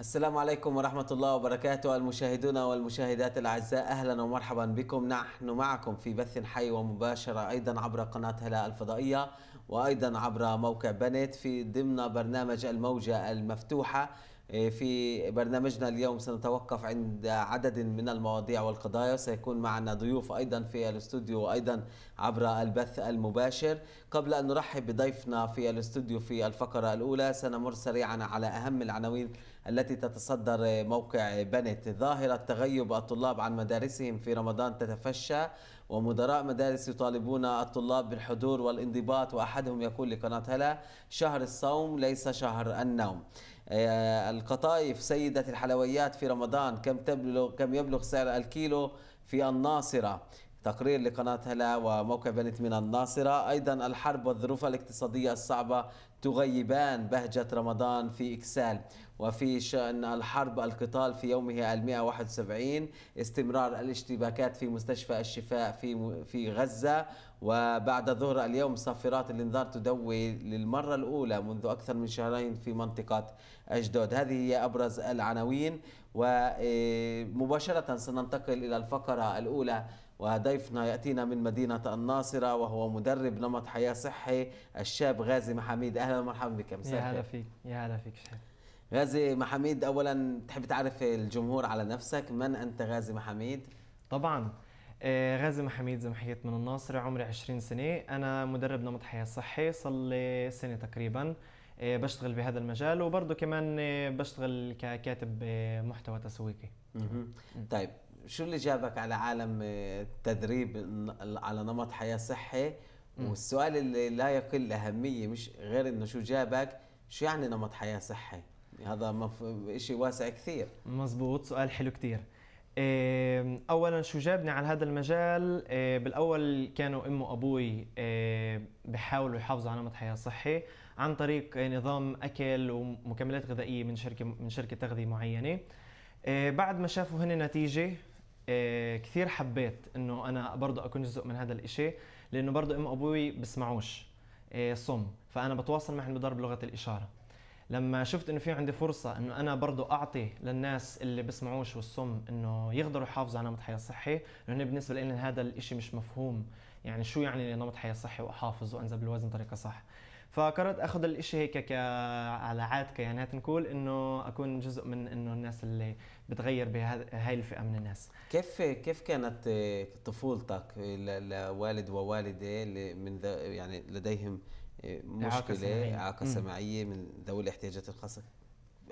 السلام عليكم ورحمة الله وبركاته المشاهدون والمشاهدات الأعزاء أهلا ومرحبا بكم نحن معكم في بث حي ومباشرة أيضا عبر قناة هلا الفضائية وأيضا عبر موقع بنت في ضمن برنامج الموجة المفتوحة آه، في برنامجنا اليوم سنتوقف عند عدد من المواضيع والقضايا سيكون معنا ضيوف أيضا في الاستوديو وأيضا عبر البث المباشر قبل أن نرحب بضيفنا في الاستوديو في الفقرة الأولى سنمر سريعا على أهم العناوين التي تتصدر موقع بنت ظاهرة تغيب الطلاب عن مدارسهم في رمضان تتفشى ومدراء مدارس يطالبون الطلاب بالحضور والانضباط وأحدهم يقول لقناة هلا شهر الصوم ليس شهر النوم آه، القطايف سيدة الحلويات في رمضان كم تبلغ كم يبلغ سعر الكيلو في الناصرة تقرير لقناة هلا وموقع بنت من الناصرة أيضا الحرب والظروف الاقتصادية الصعبة تغيبان بهجة رمضان في إكسال وفي شأن الحرب القتال في يومه المئة 171 استمرار الاشتباكات في مستشفى الشفاء في في غزة وبعد ظهر اليوم صافرات الانذار تدوي للمرة الأولى منذ أكثر من شهرين في منطقة أجدود هذه هي أبرز العناوين ومباشرة إيه، سننتقل إلى الفقرة الأولى وضيفنا يأتينا من مدينة الناصرة وهو مدرب نمط حياة صحي الشاب غازي محميد أهلا ومرحبا بك مساء يا هلا فيك يا هلا فيك شيخ غازي محميد أولا تحب تعرف الجمهور على نفسك من أنت غازي محميد؟ طبعا آه، غازي محميد زمحيت من الناصرة عمري 20 سنة أنا مدرب نمط حياة صحي صار لي سنة تقريبا آه، بشتغل بهذا المجال وبرضه كمان آه، بشتغل ككاتب محتوى تسويقي طيب شو اللي جابك على عالم آه، التدريب على نمط حياه صحي والسؤال اللي لا يقل اهميه مش غير انه شو جابك شو يعني نمط حياه صحي هذا مف... شيء واسع كثير مزبوط سؤال حلو كثير اولا شو جابني على هذا المجال آه، بالاول كانوا امي وابوي آه، بحاولوا يحافظوا على نمط حياه صحي عن طريق نظام اكل ومكملات غذائيه من شركه من شركه تغذيه معينه بعد ما شافوا هن نتيجه آه، كثير حبيت انه انا برضه اكون جزء من هذا الاشي لانه برضه ام ابوي بسمعوش آه، صم فانا بتواصل معهم بالضرب بلغه الاشاره لما شفت انه في عندي فرصه انه انا برضه اعطي للناس اللي بسمعوش والصم انه يقدروا يحافظوا على نمط حياه صحي لانه بالنسبه لي هذا الاشي مش مفهوم يعني شو يعني نمط حياه صحي واحافظ وانزل بالوزن بطريقه صح فقررت اخذ الاشي هيك ك على عاتق يعني نقول انه اكون جزء من انه الناس اللي بتغير بهاي الفئه من الناس كيف كيف كانت آه، طفولتك لوالد ووالده من يعني لديهم آه، مشكله اعاقه سمعيه من ذوي الاحتياجات الخاصه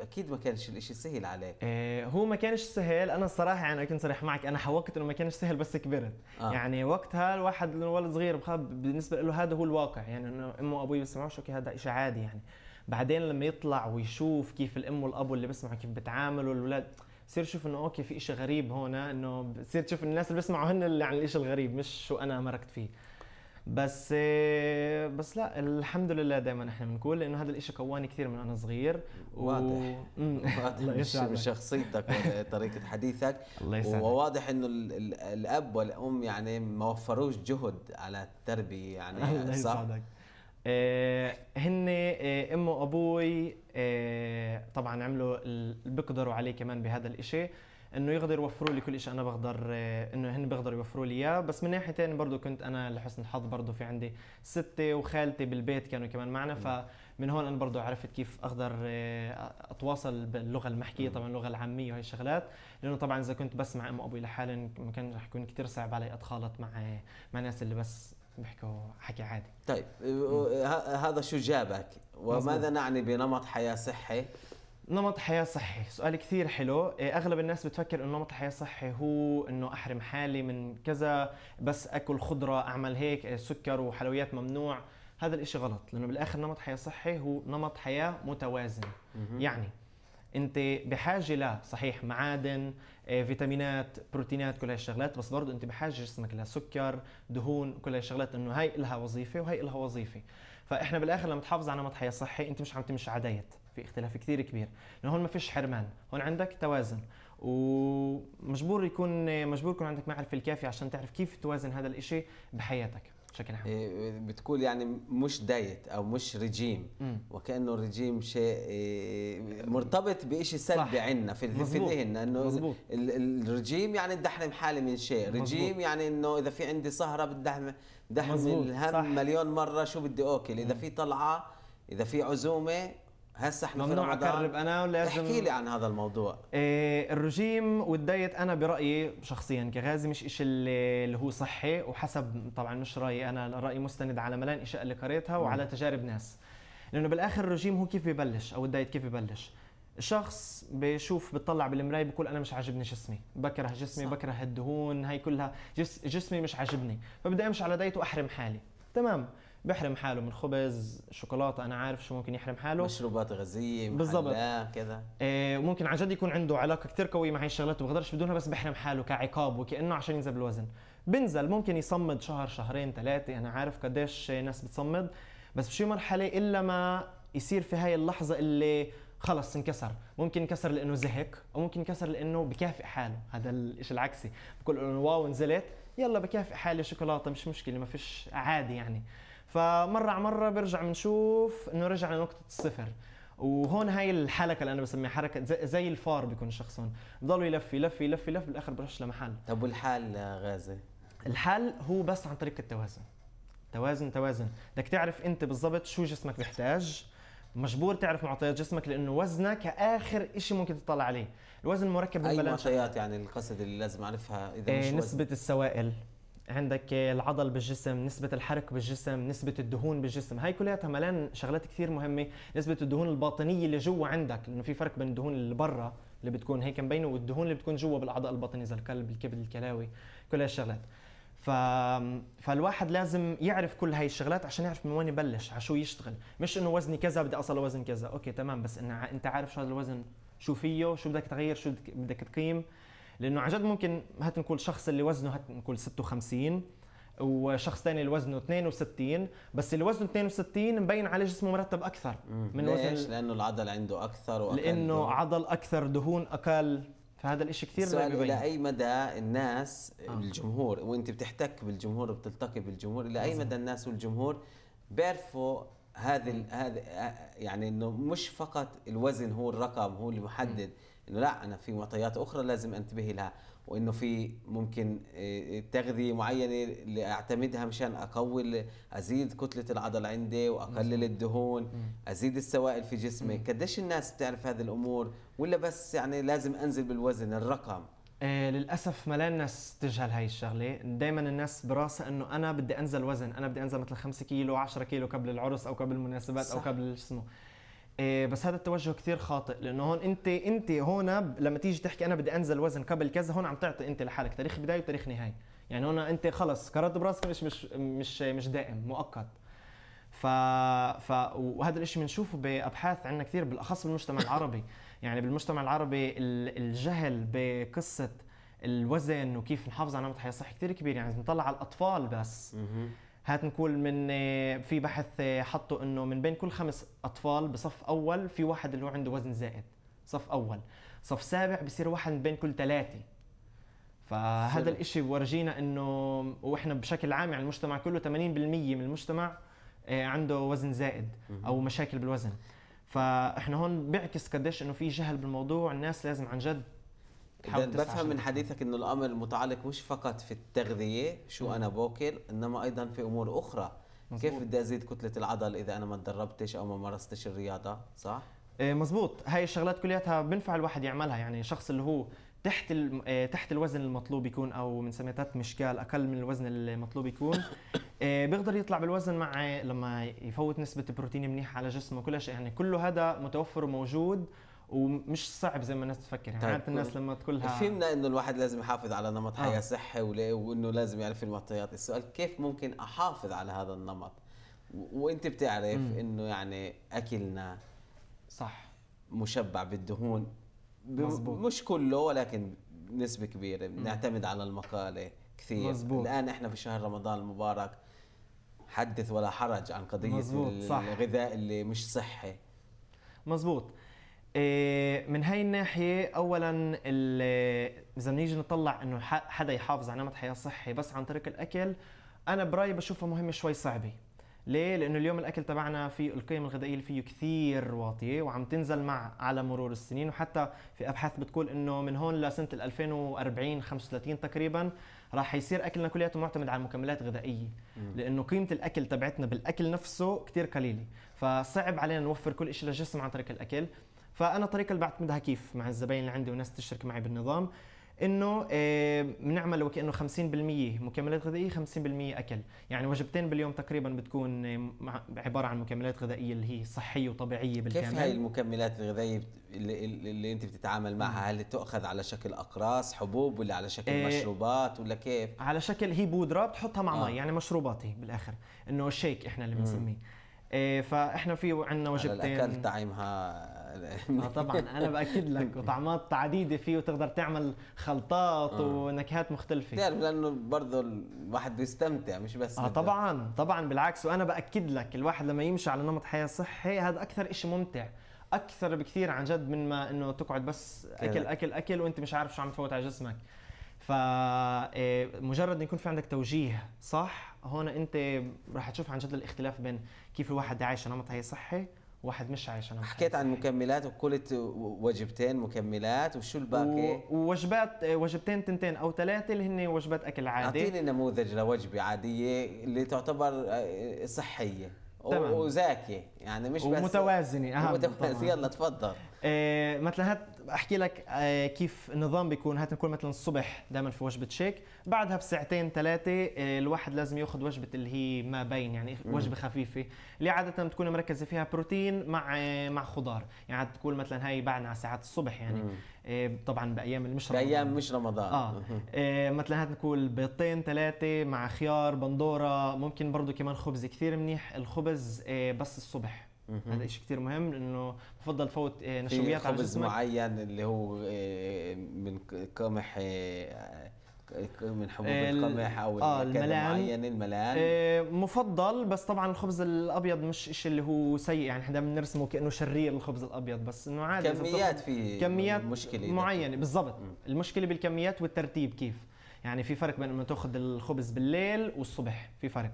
اكيد ما كانش الاشي سهل عليك آه هو ما كانش سهل انا الصراحه يعني اكون صريح معك انا حوقت انه ما كانش سهل بس كبرت آه. يعني وقتها الواحد ولد صغير بخاف بالنسبه له هذا هو الواقع يعني انه امه وابوي بيسمعوش اوكي هذا شيء عادي يعني بعدين لما يطلع ويشوف كيف الام والابو اللي بيسمعوا كيف بتعاملوا الاولاد بصير تشوف انه اوكي في شيء غريب هون انه بصير تشوف الناس اللي بيسمعوا هن اللي عن الشيء الغريب مش شو انا مرقت فيه بس آه، بس لا الحمد لله دائما احنا بنقول لانه هذا الشيء كواني كثير من انا صغير واضح و... واضح مش شخصيتك وطريقه حديثك الله وواضح انه الاب والام يعني ما وفروش جهد على التربيه يعني الله يسعدك آه، هن آه، امه وابوي طبعا عملوا اللي بيقدروا عليه كمان بهذا الشيء انه يقدروا يوفروا لي كل شيء انا بقدر آه، انه هن بيقدروا يوفروا لي اياه بس من ناحيه ثانيه برضه كنت انا لحسن الحظ برضه في عندي ستي وخالتي بالبيت كانوا كمان معنا فمن هون انا برضه عرفت كيف اقدر آه، اتواصل باللغه المحكيه طبعا اللغه العاميه وهي الشغلات لانه طبعا اذا كنت بس مع ام وابوي لحالي ما كان رح يكون كثير صعب علي اتخالط مع آه، مع الناس اللي بس بيحكوا حكي عادي طيب هذا شو جابك وماذا نعني بنمط حياه صحي نمط حياة صحي سؤال كثير حلو إيه، أغلب الناس بتفكر أنه نمط حياة صحي هو أنه أحرم حالي من كذا بس أكل خضرة أعمل هيك إيه، سكر وحلويات ممنوع هذا الإشي غلط لأنه بالآخر نمط حياة صحي هو نمط حياة متوازن يعني انت بحاجه لا صحيح معادن إيه، فيتامينات بروتينات كل هاي الشغلات بس برضه انت بحاجه جسمك لسكر دهون كل هاي الشغلات انه هاي لها وظيفه وهي لها وظيفه فاحنا بالاخر لما تحافظ على نمط حياه صحي انت مش عم تمشي على دايت في اختلاف كثير كبير لانه هون ما فيش حرمان هون عندك توازن ومجبور يكون مجبور يكون عندك معرفه الكافيه عشان تعرف كيف توازن هذا الإشي بحياتك بشكل عام إيه، بتقول يعني مش دايت او مش رجيم م. وكانه الرجيم شيء إيه، مرتبط بشيء سلبي عندنا في الذهن انه الرجيم يعني ندحرم حالي من شيء رجيم مزبوط. يعني انه اذا في عندي سهره بدي دحم الهم مليون مره شو بدي اكل اذا في طلعه اذا في عزومه هسه احنا ممنوع اقرب انا لازم احكي لي عن هذا الموضوع إيه الرجيم والدايت انا برايي شخصيا كغازي مش إشي اللي هو صحي وحسب طبعا مش رايي انا رايي مستند على ملان اشياء اللي قريتها وعلى تجارب ناس لانه بالاخر الرجيم هو كيف ببلش او الدايت كيف ببلش شخص بشوف بتطلع بالمرايه بقول انا مش عاجبني جسمي بكره جسمي صح. بكره الدهون هاي كلها جس جسمي مش عاجبني فبدي امشي على دايت واحرم حالي تمام بيحرم حاله من خبز شوكولاته انا عارف شو ممكن يحرم حاله مشروبات غازيه بالضبط كذا إيه ممكن عن جد يكون عنده علاقه كثير قويه مع هي الشغلات وبقدرش بدونها بس بحرم حاله كعقاب وكانه عشان ينزل بالوزن بنزل ممكن يصمد شهر شهرين ثلاثه انا عارف قديش ناس بتصمد بس بشي مرحله الا ما يصير في هاي اللحظه اللي خلص انكسر ممكن انكسر لانه زهق او ممكن انكسر لانه بكافئ حاله هذا الشيء العكسي بقول انه واو نزلت يلا بكافئ حالي شوكولاته مش مشكله ما فيش عادي يعني فمره على مره برجع بنشوف انه رجع لنقطه الصفر وهون هاي الحركه اللي انا بسميها حركه زي الفار بيكون الشخص هون بضلوا يلف يلف يلف يلف بالاخر بروحش لمحل طب والحال غازي الحل هو بس عن طريق التوازن توازن توازن بدك تعرف انت بالضبط شو جسمك بيحتاج مجبور تعرف معطيات جسمك لانه وزنك اخر شيء ممكن تطلع عليه الوزن مركب من اي معطيات يعني القصد اللي لازم اعرفها اذا إيه نسبه وزن. السوائل عندك العضل بالجسم نسبة الحرق بالجسم نسبة الدهون بالجسم هاي كلها ملان شغلات كثير مهمة نسبة الدهون الباطنية اللي جوا عندك لأنه في فرق بين الدهون اللي برا اللي بتكون هيك مبينة والدهون اللي بتكون جوا بالأعضاء الباطني زي القلب الكبد الكلاوي كل هالشغلات ف... فالواحد لازم يعرف كل هاي الشغلات عشان يعرف من وين يبلش عشو يشتغل مش انه وزني كذا بدي اصل لوزن كذا اوكي تمام بس إن... انت عارف شو هذا الوزن شو فيه شو بدك تغير شو بدك تقيم لانه عن جد ممكن هات نقول شخص اللي وزنه هات نقول 56 وشخص ثاني اللي وزنه 62 بس اللي وزنه 62 مبين عليه جسمه مرتب اكثر من ليش؟ وزن ليش؟ لانه العضل عنده اكثر واقل لانه دهون. عضل اكثر دهون اقل فهذا الشيء كثير السؤال الى اي مدى الناس آه. الجمهور وانت بتحتك بالجمهور وبتلتقي بالجمهور الى اي مدى الناس والجمهور بيعرفوا هذه هذا آه، يعني انه مش فقط الوزن هو الرقم هو اللي محدد انه لا انا في معطيات اخرى لازم انتبه لها وانه في ممكن آه، تغذيه معينه اللي اعتمدها مشان اقوي ازيد كتله العضل عندي واقلل الدهون ازيد السوائل في جسمي قديش الناس بتعرف هذه الامور ولا بس يعني لازم انزل بالوزن الرقم آه، للاسف ما الناس تجهل هاي الشغله دائما الناس براسها انه انا بدي انزل وزن انا بدي انزل مثل 5 كيلو 10 كيلو قبل العرس او قبل المناسبات صح. او قبل شو اسمه آه، بس هذا التوجه كثير خاطئ لانه هون انت انت هون لما تيجي تحكي انا بدي انزل وزن قبل كذا هون عم تعطي انت لحالك تاريخ بدايه وتاريخ نهايه يعني هون انت خلص قررت براسك مش مش مش مش دائم مؤقت ف... ف... وهذا الشيء بنشوفه بابحاث عندنا كثير بالاخص بالمجتمع العربي يعني بالمجتمع العربي الجهل بقصه الوزن وكيف نحافظ على نمط حياه صحي كثير كبير يعني بنطلع على الاطفال بس هات نقول من في بحث حطوا انه من بين كل خمس اطفال بصف اول في واحد اللي هو عنده وزن زائد صف اول صف سابع بصير واحد من بين كل ثلاثه فهذا الشيء بورجينا انه واحنا بشكل عام يعني المجتمع كله 80% من المجتمع آه، عنده وزن زائد او مشاكل بالوزن فاحنا هون بيعكس قديش انه في جهل بالموضوع الناس لازم عن جد بفهم من حديثك انه الامر متعلق مش فقط في التغذيه شو انا باكل انما ايضا في امور اخرى مزبوط. كيف بدي ازيد كتله العضل اذا انا ما تدربتش او ما مارستش الرياضه صح آه، مزبوط هاي الشغلات كلياتها بنفع الواحد يعملها يعني شخص اللي هو تحت آه، تحت الوزن المطلوب يكون او بنسميه تحت مشكال اقل من الوزن المطلوب يكون آه، بيقدر يطلع بالوزن مع لما يفوت نسبه بروتين منيحه على جسمه يعني كل شيء يعني كله هذا متوفر وموجود ومش صعب زي ما الناس تفكر يعني طيب. عاده الناس لما تقولها فهمنا انه الواحد لازم يحافظ على نمط حياه آه. صحي وانه لازم يعرف المعطيات السؤال كيف ممكن احافظ على هذا النمط وانت بتعرف انه يعني اكلنا صح مشبع بالدهون مزبوط. مش كله ولكن نسبة كبيرة بنعتمد على المقالة كثير مزبوط. الآن احنا في شهر رمضان المبارك حدث ولا حرج عن قضية صح. الغذاء اللي مش صحي مزبوط إيه، من هاي الناحية أولا إذا نيجي نطلع إنه حدا يحافظ على نمط حياة صحي بس عن طريق الأكل أنا برأيي بشوفها مهمة شوي صعبة ليه؟ لانه اليوم الاكل تبعنا في القيم الغذائيه اللي فيه كثير واطيه وعم تنزل مع على مرور السنين وحتى في ابحاث بتقول انه من هون لسنه 2040 35 تقريبا راح يصير اكلنا كلياته معتمد على مكملات غذائيه لانه قيمه الاكل تبعتنا بالاكل نفسه كثير قليله فصعب علينا نوفر كل شيء للجسم عن طريق الاكل فانا الطريقه اللي بعتمدها كيف مع الزباين اللي عندي والناس تشترك معي بالنظام انه آه، بنعمل وكانه 50% مكملات غذائيه 50% اكل يعني وجبتين باليوم تقريبا بتكون آه، عباره عن مكملات غذائيه اللي هي صحيه وطبيعيه بالكامل كيف هاي المكملات الغذائيه اللي, اللي انت بتتعامل معها هل تؤخذ على شكل اقراص حبوب ولا على شكل آه، مشروبات ولا كيف على شكل هي بودره بتحطها مع آه. مي يعني مشروبات هي بالاخر انه شيك احنا اللي بنسميه فاحنا في عندنا وجبتين الاكل تعيمها آه طبعا انا باكد لك وطعمات عديده فيه وتقدر تعمل خلطات آه. ونكهات مختلفه بتعرف لانه برضه الواحد بيستمتع مش بس اه طبعا طبعا بالعكس وانا باكد لك الواحد لما يمشي على نمط حياه صحي هذا اكثر شيء ممتع اكثر بكثير عن جد من ما انه تقعد بس اكل اكل اكل وانت مش عارف شو عم تفوت على جسمك فمجرد آه، مجرد يكون في عندك توجيه صح هون انت راح تشوف عن جد الاختلاف بين كيف الواحد عايش نمط حياه صحي واحد مش عايش انا حكيت عن مكملات وكلت وجبتين مكملات وشو الباقي؟ ووجبات وجبتين تنتين او ثلاثه اللي هن وجبات اكل عادي اعطيني نموذج لوجبه عاديه اللي تعتبر آه، صحيه وزاكيه يعني مش بس ومتوازن اهم متوازن يلا تفضل إيه مثلا هات احكي لك إيه كيف النظام بيكون هات نكون مثلا الصبح دائما في وجبه شيك بعدها بساعتين ثلاثه إيه الواحد لازم ياخذ وجبه اللي هي ما بين يعني وجبه خفيفه اللي عاده بتكون مركزه فيها بروتين مع إيه مع خضار يعني تكون مثلا هاي بعدنا على ساعات الصبح يعني إيه طبعا بايام اللي مش رمضان بايام مش رمضان اه إيه مثلا هات نقول بيضتين ثلاثه مع خيار بندوره ممكن برضه كمان خبز كثير منيح الخبز إيه بس الصبح هذا شيء كثير مهم لانه بفضل تفوت آه، نشويات على خبز معين اللي هو آه، من قمح آه، من حبوب القمح او آه الملان معين الملان آه مفضل بس طبعا الخبز الابيض مش شيء اللي هو سيء يعني احنا بنرسمه كانه شرير الخبز الابيض بس انه عادي كميات في كميات مشكله معينه بالضبط المشكله بالكميات والترتيب كيف يعني في فرق بين لما تاخذ الخبز بالليل والصبح في فرق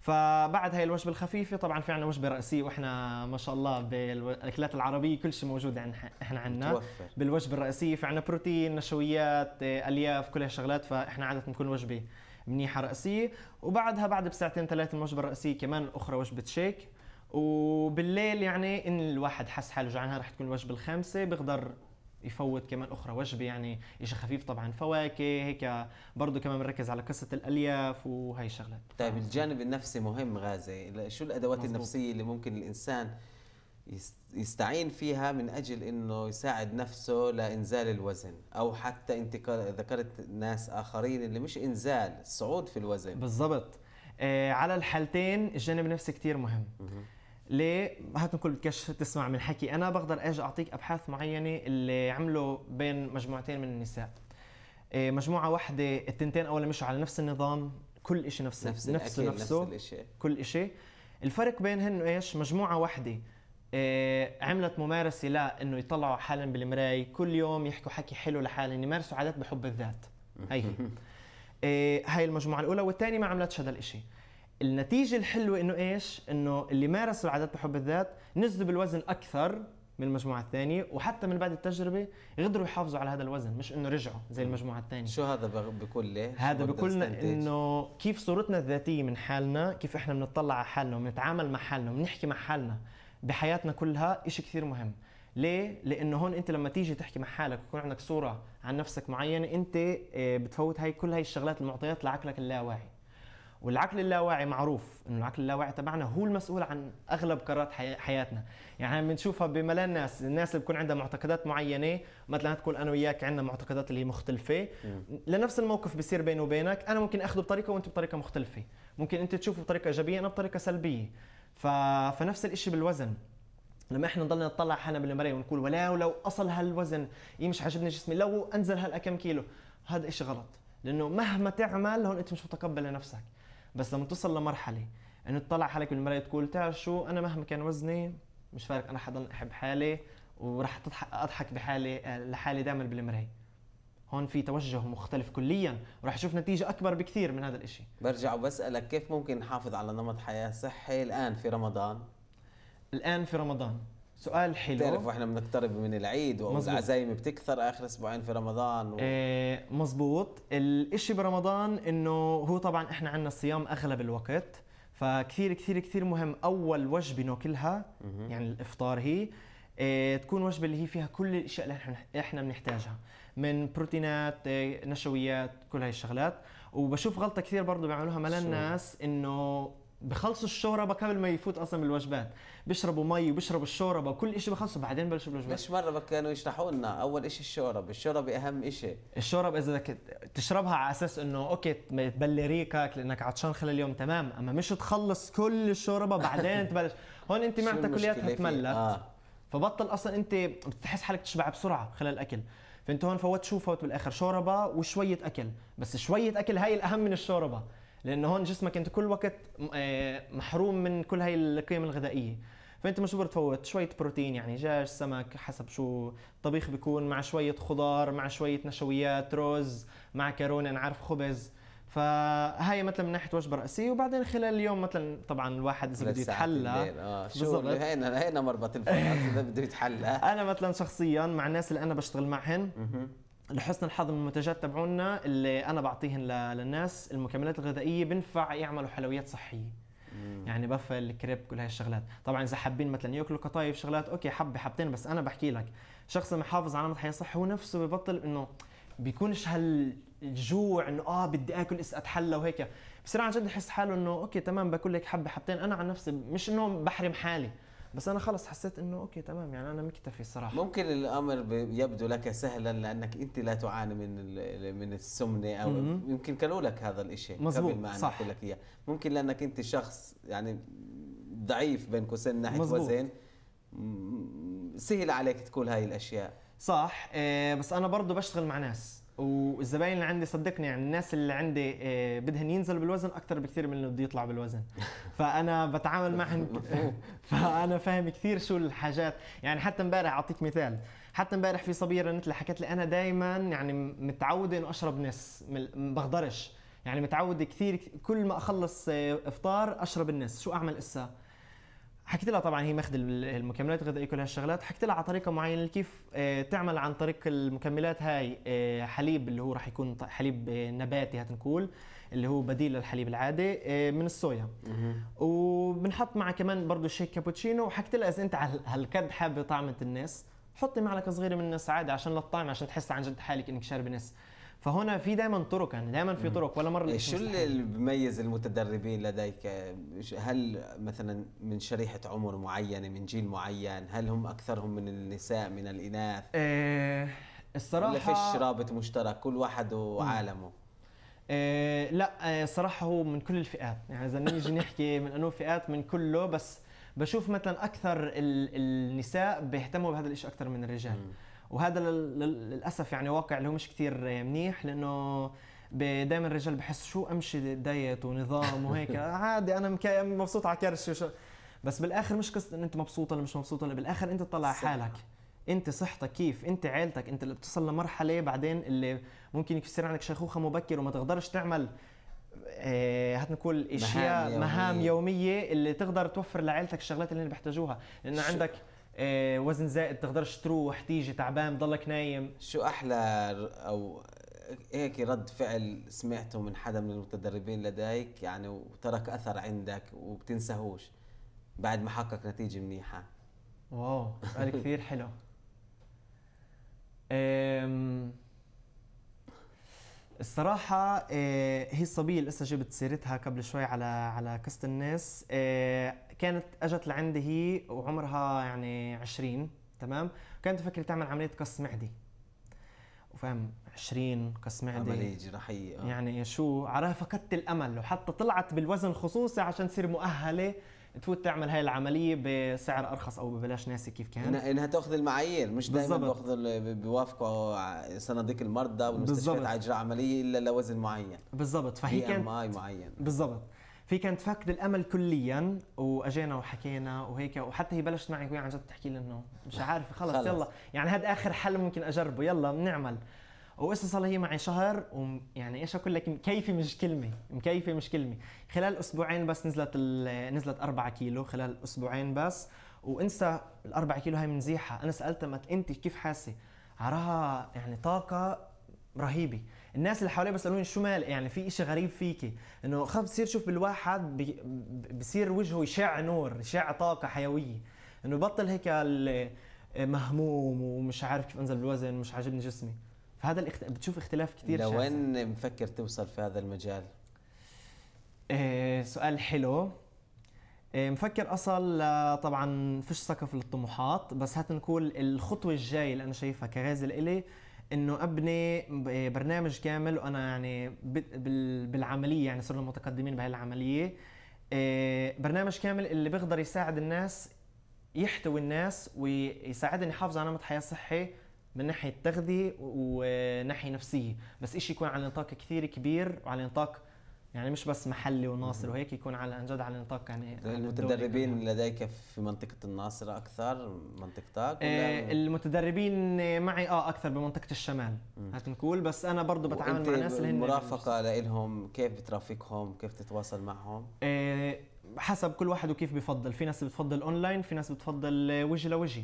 فبعد هاي الوجبه الخفيفه طبعا في عندنا وجبه رئيسيه واحنا ما شاء الله بالاكلات العربيه كل شيء موجود عن احنا عندنا بالوجبه الرئيسيه في عندنا بروتين نشويات الياف كل هالشغلات فاحنا عاده بنكون وجبه منيحه رئيسيه وبعدها بعد بساعتين ثلاثه الوجبه الرئيسيه كمان اخرى وجبه شيك وبالليل يعني ان الواحد حس حاله جوعان رح تكون الوجبه الخامسه بيقدر يفوت كمان اخرى وجبه يعني شيء خفيف طبعا فواكه هيك برضه كمان بنركز على قصه الالياف وهي الشغلات طيب الجانب النفسي مهم غازي شو الادوات مزبوط. النفسيه اللي ممكن الانسان يستعين فيها من اجل انه يساعد نفسه لانزال الوزن او حتى انت ذكرت ناس اخرين اللي مش انزال صعود في الوزن بالضبط آه على الحالتين الجانب النفسي كثير مهم ليه هات كل بدكش تسمع من حكي انا بقدر اجي اعطيك ابحاث معينه اللي عملوا بين مجموعتين من النساء إيه، مجموعه واحده التنتين اول مشوا على نفس النظام كل إشي نفسه نفس نفسه نفسه نفس الإشي. كل إشي الفرق بينهن ايش مجموعه واحده إيه، عملت ممارسه لا انه يطلعوا حالهم بالمراي كل يوم يحكوا حكي حلو لحالهم يمارسوا عادات بحب الذات هي إيه المجموعه الاولى والثانيه ما عملتش هذا الإشي النتيجه الحلوه انه ايش انه اللي مارسوا عادات بحب الذات نزلوا بالوزن اكثر من المجموعه الثانيه وحتى من بعد التجربه قدروا يحافظوا على هذا الوزن مش انه رجعوا زي المجموعه الثانيه شو هذا بكل ليه؟ هذا بكل انه كيف صورتنا الذاتيه من حالنا كيف احنا بنطلع على حالنا وبنتعامل مع حالنا وبنحكي مع حالنا بحياتنا كلها شيء كثير مهم ليه؟ لانه هون انت لما تيجي تحكي مع حالك ويكون عندك صوره عن نفسك معينه انت آه، بتفوت هاي كل هاي الشغلات المعطيات لعقلك اللاواعي والعقل اللاواعي معروف انه العقل اللاواعي تبعنا هو المسؤول عن اغلب قرارات حي... حياتنا يعني بنشوفها بملان الناس الناس اللي بكون عندها معتقدات معينه مثلا تكون انا وياك عندنا معتقدات اللي هي مختلفه مم. لنفس الموقف بيصير بيني وبينك انا ممكن اخذه بطريقه وانت بطريقه مختلفه ممكن انت تشوفه بطريقه ايجابيه انا بطريقه سلبيه ف... فنفس الشيء بالوزن لما احنا نضلنا نطلع حالنا بالمرايه ونقول ولا ولو اصل هالوزن إيه مش عاجبني جسمي لو انزل هالكم كيلو هذا إشي غلط لانه مهما تعمل هون انت مش متقبل لنفسك بس لما توصل لمرحله انه تطلع حالك بالمرايه تقول تعرف شو انا مهما كان وزني مش فارق انا حضل احب حالي وراح اضحك بحالي آه، لحالي دائما بالمرايه هون في توجه مختلف كليا وراح اشوف نتيجه اكبر بكثير من هذا الشيء برجع وبسالك كيف ممكن نحافظ على نمط حياه صحي الان في رمضان الان في رمضان سؤال حلو بتعرف واحنا بنقترب من العيد والعزايم بتكثر اخر اسبوعين في رمضان و... آه مزبوط الاشي برمضان انه هو طبعا احنا عندنا الصيام اغلب الوقت فكثير كثير كثير مهم اول وجبه ناكلها يعني الافطار هي ايه تكون وجبه اللي هي فيها كل الاشياء اللي احنا بنحتاجها من بروتينات إيه، نشويات كل هاي الشغلات وبشوف غلطه كثير برضه بيعملوها ملا الناس انه بخلصوا الشوربه قبل ما يفوت اصلا بالوجبات بيشربوا مي وبيشربوا الشوربه وكل شيء بخلصوا بعدين بلشوا بالوجبات مش مره كانوا يشرحوا لنا اول شيء الشوربه الشوربه اهم شيء الشوربه اذا بدك تشربها على اساس انه اوكي تبلي ريقك لانك عطشان خلال اليوم تمام اما مش تخلص كل الشوربه بعدين تبلش هون انت معدتك كلياتها تملت آه. فبطل اصلا انت بتحس حالك تشبع بسرعه خلال الاكل فانت هون فوت شو فوت بالاخر شوربه وشويه اكل بس شويه اكل هاي الاهم من الشوربه لانه هون جسمك انت كل وقت آه، محروم من كل هاي القيم الغذائيه فانت مجبور تفوت شويه بروتين يعني دجاج سمك حسب شو الطبيخ بيكون مع شويه خضار مع شويه نشويات رز معكرونه انا عارف خبز فهاي مثلا من ناحيه وجبه رئيسيه وبعدين خلال اليوم مثلا طبعا الواحد اذا بده يتحلى اه شو هينا هينا مربط الفرس اذا بده يتحلى انا مثلا شخصيا مع الناس اللي انا بشتغل معهم لحسن الحظ من المنتجات تبعونا اللي انا بعطيهن للناس المكملات الغذائيه بنفع يعملوا حلويات صحيه مم. يعني بفل كريب كل هاي الشغلات طبعا اذا حابين مثلا ياكلوا قطايف شغلات اوكي حبه حبتين بس انا بحكي لك شخص محافظ على نمط حياه صحي هو نفسه ببطل انه بيكونش هالجوع انه اه بدي اكل اس اتحلى وهيك بصير عن جد يحس حاله انه اوكي تمام باكل لك حبه حبتين انا عن نفسي مش انه بحرم حالي بس انا خلص حسيت انه اوكي تمام يعني انا مكتفي صراحه ممكن الامر يبدو لك سهلا لانك انت لا تعاني من من السمنه او م -م. يمكن كانوا لك هذا الشيء قبل ما انا اقول لك اياه ممكن لانك انت شخص يعني ضعيف بين قوسين ناحيه وزن سهل عليك تقول هاي الاشياء صح إيه، بس انا برضه بشتغل مع ناس والزباين اللي عندي صدقني يعني الناس اللي عندي آه، بدهن ينزل بالوزن اكثر بكثير من اللي بده يطلع بالوزن فانا بتعامل معهم فانا فاهم كثير شو الحاجات يعني حتى امبارح اعطيك مثال حتى امبارح في صبيه رنت لي حكت لي انا دائما يعني متعوده انه اشرب نس ما بقدرش يعني متعوده كثير كل ما اخلص آه، افطار اشرب النس شو اعمل اسا حكيت لها طبعا هي مخد المكملات الغذائيه كل هالشغلات حكيت لها على طريقه معينه كيف آه، تعمل عن طريق المكملات هاي آه، حليب اللي هو راح يكون حليب نباتي هتنقول اللي هو بديل للحليب العادي آه، من الصويا وبنحط معه كمان برضه شيك كابوتشينو وحكيت لها اذا انت هالقد حابه طعمه الناس حطي معلقه صغيره من الناس عادي عشان للطعم عشان تحس عن جد حالك انك شارب ناس فهنا في دايما طرق يعني دايما في طرق ولا مره شو اللي بيميز المتدربين لديك هل مثلا من شريحه عمر معينه من جيل معين هل هم اكثرهم من النساء من الاناث إيه الصراحه ولا فيش رابط مشترك كل واحد وعالمه إيه لا الصراحه آه، هو من كل الفئات يعني اذا نيجي نحكي من انه فئات من كله بس بشوف مثلا اكثر النساء بيهتموا بهذا الشيء اكثر من الرجال مم. وهذا للاسف يعني واقع اللي هو مش كثير منيح لانه دائما الرجال بحس شو امشي دايت ونظام وهيك عادي انا مبسوط على كرشي بس بالاخر مش قصه ان انت مبسوط ولا مش مبسوط ولا بالاخر انت تطلع حالك انت صحتك كيف انت عيلتك انت اللي بتصل لمرحله بعدين اللي ممكن يصير عندك شيخوخه مبكر وما تقدرش تعمل إيه هات نقول اشياء مهام يومية. مهام يوميه اللي تقدر توفر لعائلتك الشغلات اللي بيحتاجوها لانه عندك آه، وزن زائد تقدرش تروح تيجي تعبان ضلك نايم شو احلى او هيك رد فعل سمعته من حدا من المتدربين لديك يعني وترك اثر عندك وبتنساهوش بعد ما حقق نتيجه منيحه واو سؤال كثير حلو الصراحة آه، هي الصبية اللي لسه جبت سيرتها قبل شوي على على قصة الناس آه، كانت اجت لعندي هي وعمرها يعني 20 تمام كانت تفكر تعمل عملية قص معدي وفاهم 20 قص معدي عملية جراحية آه. يعني شو عرفت فقدت الأمل وحتى طلعت بالوزن خصوصي عشان تصير مؤهلة تفوت تعمل هاي العمليه بسعر ارخص او ببلاش ناسي كيف كان انها تاخذ المعايير مش دائما باخذ بوافقوا صناديق المرضى والمستشفيات على اجراء عمليه الا لوزن معين بالضبط فهي كانت معين بالضبط في كانت فاقد الامل كليا واجينا وحكينا وهيك وحتى هي بلشت معي وهي عن جد تحكي لي انه مش عارفه خلص, خلص يلا يعني هذا اخر حل ممكن اجربه يلا بنعمل وقصة صار هي معي شهر ويعني ايش اقول لك مكيفه مش كلمه مكيفه مش كلمه خلال اسبوعين بس نزلت نزلت 4 كيلو خلال اسبوعين بس وانسى ال 4 كيلو هاي منزيحه انا سالتها ما انت كيف حاسه عراها يعني طاقه رهيبه الناس اللي حواليه بيسالوني شو مال يعني في إشي غريب فيكي انه خب بصير شوف بالواحد بصير وجهه يشع نور يشع طاقه حيويه انه بطل هيك مهموم ومش عارف كيف انزل بالوزن مش عاجبني جسمي فهذا الاخت... بتشوف اختلاف كثير لوين مفكر توصل في هذا المجال؟ إيه سؤال حلو إيه مفكر اصل آه، طبعا فيش سقف للطموحات بس هات نقول الخطوه الجايه اللي انا شايفها كرازل الي انه ابني آه، برنامج كامل وانا يعني بالعمليه يعني صرنا متقدمين بهي العمليه آه، برنامج كامل اللي بيقدر يساعد الناس يحتوي الناس ويساعدني يحافظ على نمط حياه صحي من ناحيه تغذيه وناحيه نفسيه بس إشي يكون على نطاق كثير كبير وعلى نطاق يعني مش بس محلي وناصر وهيك يكون على عن جد على نطاق يعني المتدربين لديك في منطقه الناصره اكثر منطقتك إيه المتدربين معي اه اكثر بمنطقه الشمال هات نقول بس انا برضه بتعامل مع ناس اللي هن المرافقه لهم كيف بترافقهم كيف تتواصل معهم إيه حسب كل واحد وكيف بفضل في ناس بتفضل اونلاين في ناس بتفضل آه، وجه لوجه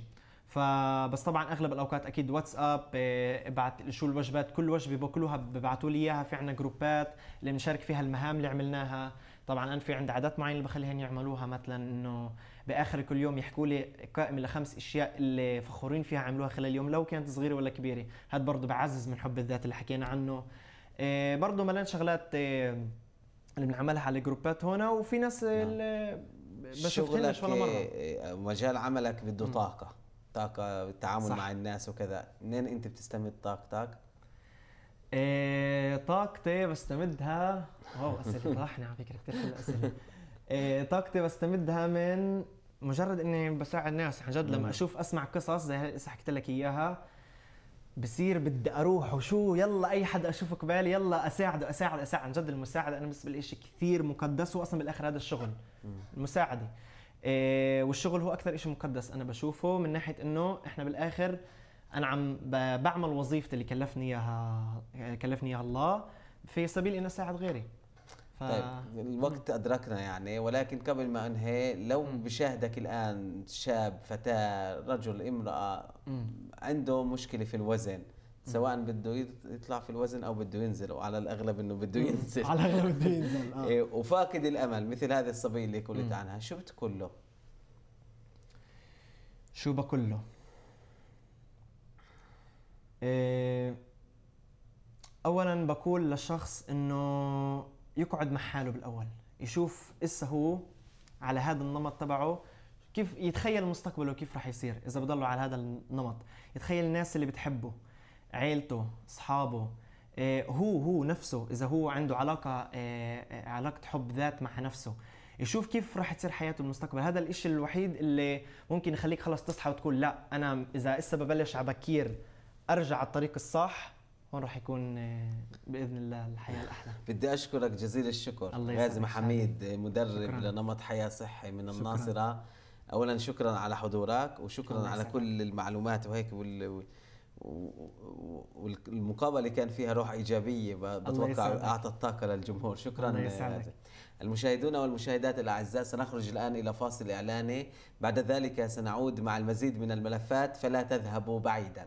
فبس طبعا اغلب الاوقات اكيد واتساب ابعت آه، شو الوجبات كل وجبه باكلوها ببعثوا لي اياها في عنا جروبات اللي بنشارك فيها المهام اللي عملناها طبعا انا في عندي عادات معينه اللي بخليهم يعملوها مثلا انه باخر كل يوم يحكوا لي قائمه لخمس اشياء اللي فخورين فيها عملوها خلال اليوم لو كانت صغيره ولا كبيره هذا برضه بعزز من حب الذات اللي حكينا عنه آه، برضه ملان شغلات آه، اللي بنعملها على الجروبات هنا وفي ناس نعم. اللي بشوف مره مجال عملك بده طاقه الطاقه والتعامل صح. مع الناس وكذا منين انت بتستمد طاقتك إيه طاقتي بستمدها واو اسئله طرحني على فكره كثير حلوه اسئله إيه طاقتي بستمدها من مجرد اني بساعد ناس عن جد لما نعم. اشوف اسمع قصص زي هسه حكيت لك اياها بصير بدي اروح وشو يلا اي حدا اشوفه قبالي يلا اساعده اساعد اساعد عن جد المساعده انا بالنسبه لي شيء كثير مقدس واصلا بالاخر هذا الشغل المساعده آه، والشغل هو اكثر شيء مقدس انا بشوفه من ناحيه انه احنا بالاخر انا عم بعمل وظيفتي اللي كلفني اياها آه، كلفني اياها الله في سبيل اني اساعد غيري ف... طيب الوقت ادركنا يعني ولكن قبل ما انهي لو بشاهدك الان شاب فتاه رجل امراه عنده مشكله في الوزن سواء بده يطلع في الوزن او بده ينزل وعلى الاغلب انه بده ينزل على الاغلب بده ينزل اه إيه، وفاقد الامل مثل هذه الصبيه اللي قلت عنها شو بتقول له؟ شو بقول له؟ إيه اولا بقول للشخص انه يقعد مع حاله بالاول يشوف اسا هو على هذا النمط تبعه كيف يتخيل مستقبله كيف راح يصير اذا بضله على هذا النمط يتخيل الناس اللي بتحبه عيلته اصحابه آه، هو هو نفسه اذا هو عنده علاقه آه، آه، علاقه حب ذات مع نفسه يشوف كيف راح تصير حياته بالمستقبل هذا الشيء الوحيد اللي ممكن يخليك خلص تصحى وتقول لا انا اذا هسه ببلش على بكير ارجع على الطريق الصح هون راح يكون باذن الله الحياه الاحلى بدي اشكرك جزيل الشكر غازي حميد مدرب شكرا. لنمط حياه صحي من الناصره شكرا. اولا شكرا على حضورك وشكرا على كل المعلومات وهيك وال... والمقابله كان فيها روح ايجابيه بتوقع اعطت طاقه للجمهور شكرا المشاهدون والمشاهدات الاعزاء سنخرج الان الى فاصل اعلاني بعد ذلك سنعود مع المزيد من الملفات فلا تذهبوا بعيدا